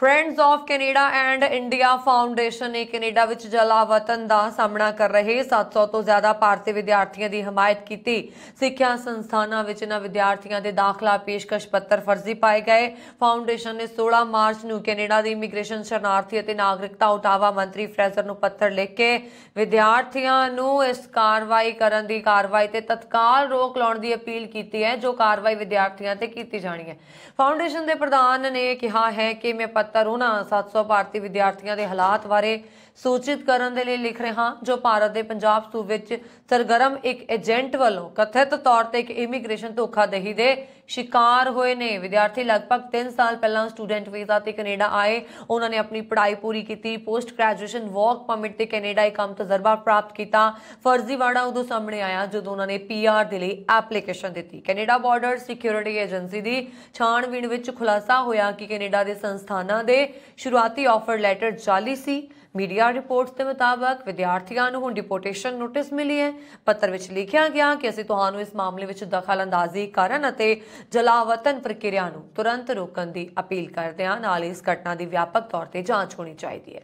friends of Canada and India foundation ਨੇ Canada ਵਿੱਚ ਜਲਾ ਵਤਨ ਦਾ ਸਾਹਮਣਾ ਕਰ ਰਹੇ 700 ਤੋਂ ਜ਼ਿਆਦਾ ਭਾਰਤੀ ਵਿਦਿਆਰਥੀਆਂ ਦੀ ਹਮਾਇਤ ਕੀਤੀ ਸਿੱਖਿਆ ਸੰਸਥਾਨਾਂ ਵਿੱਚ ਇਹਨਾਂ ਵਿਦਿਆਰਥੀਆਂ ਦੇ ਦਾਖਲਾ ਪੇਸ਼ਕਸ਼ ਪੱਤਰ ਫਰਜ਼ੀ ਪਾਏ ਗਏ ਫਾਊਂਡੇਸ਼ਨ ਨੇ 16 ਮਾਰਚ ਨੂੰ ਕੈਨੇਡਾ ਦੀ ਇਮੀਗ੍ਰੇਸ਼ਨ ਸ਼ਰਨਾਰਥੀ ਅਤੇ ਨਾਗਰਿਕਤਾ ਉਟਾਵਾ ਮੰਤਰੀ ਫਰੈਜ਼ਰ ਨੂੰ ਪੱਤਰ ਲਿਖ ਕੇ ਵਿਦਿਆਰਥੀਆਂ ਨੂੰ ਇਸ ਕਾਰਵਾਈ ਕਰਨ ਦੀ ਕਾਰਵਾਈ ਤੇ ਤਤਕਾਲ ਰੋਕ ਲਾਉਣ ਦੀ ਅਪੀਲ ਕੀਤੀ ਹੈ ਜੋ ਕਾਰਵਾਈ ਵਿਦਿਆਰਥੀਆਂ ਤੇ ਕੀਤੀ ਜਾਣੀ ਹੈ ਫਾਊਂਡੇਸ਼ਨ ਦੇ ਪ੍ਰਧਾਨ ਨੇ ਕਿਹਾ ਹੈ ਕਿ ਮੈਂ 77 ਉਹਨਾਂ 700 ਭਾਰਤੀ ਵਿਦਿਆਰਥੀਆਂ ਦੇ ਹਾਲਾਤ ਬਾਰੇ ਸੂਚਿਤ ਕਰਨ ਦੇ ਲਈ ਲਿਖ ਰਿਹਾ ਜੋ ਭਾਰਤ ਦੇ ਪੰਜਾਬ ਸੂਬੇ ਵਿੱਚ ਸਰਗਰਮ ਇੱਕ ਏਜੰਟ ਵੱਲੋਂ ਕਥਿਤ ਤੌਰ ਤੇ ਇੱਕ ਇਮੀਗ੍ਰੇਸ਼ਨ ਧੋਖਾਦਹੀ ਦੇ ਸ਼ਿਕਾਰ ਹੋਏ ਨੇ ਵਿਦਿਆਰਥੀ ਲਗਭਗ 3 ਸਾਲ ਪਹਿਲਾਂ ਸਟੂਡੈਂਟ ਵੀਜ਼ਾ ਤੇ ਕੈਨੇਡਾ ਆਏ ਉਹਨਾਂ ਨੇ ਆਪਣੀ ਪੜ੍ਹਾਈ ਪੂਰੀ ਕੀਤੀ ਪੋਸਟ ਗ੍ਰੈਜੂਏਸ਼ਨ ਵਰਕ ਪਰਮਿਟ ਤੇ ਕੈਨੇਡਾ ਇੱਕ ਕੰਮ ਤਜਰਬਾ ਪ੍ਰਾਪਤ ਕੀਤਾ ਫਰਜ਼ੀਵਾੜਾ ਉਦੋਂ ਸਾਹਮਣੇ ਆਇਆ ਜਦੋਂ ਉਹਨਾਂ ਨੇ ਪੀਆਰ ਦੇ ਲਈ ਐਪਲੀਕੇਸ਼ਨ ਦਿੱਤੀ ਕੈਨੇਡਾ ਬਾਰਡਰ ਸਿਕਿਉਰਿਟੀ ਏਜੰਸੀ ਦੀ ਛਾਣਬੀਣ ਵਿੱਚ ਖੁਲਾਸਾ ਹੋਇਆ ਕਿ ਕੈਨੇਡਾ ਦੇ ਸੰਸਥਾਨਾਂ ਦੇ ਸ਼ੁਰੂਆਤੀ ਆਫਰ ਲੈਟਰ ਜਾਲੀ ਸੀ ਮੀਡੀਆ ਰਿਪੋਰਟਸ ਦੇ ਮੁਤਾਬਕ ਵਿਦਿਆਰਥੀਆਂ ਨੂੰ ਹੁਣ ਡਿਪੋਰਟੇਸ਼ਨ ਨੋਟਿਸ ਮਿਲੀ ਹੈ ਪੱਤਰ ਵਿੱਚ ਲਿਖਿਆ ਗਿਆ ਕਿ ਅਸੀਂ ਤੁਹਾਨੂੰ ਇਸ ਮਾਮਲੇ ਵਿੱਚ ਦਖਲ ਅੰਦਾਜ਼ੀ ਕਰਨ ਅਤੇ ਜਲਾਵਤਨ ਪ੍ਰਕਿਰਿਆ ਨੂੰ ਤੁਰੰਤ ਰੋਕਣ ਦੀ ਅਪੀਲ ਕਰਦੇ ਹਾਂ ਨਾਲ ਇਸ ਘਟਨਾ ਦੀ ਵਿਆਪਕ ਤੌਰ ਤੇ ਜਾਂਚ ਹੋਣੀ ਚਾਹੀਦੀ ਹੈ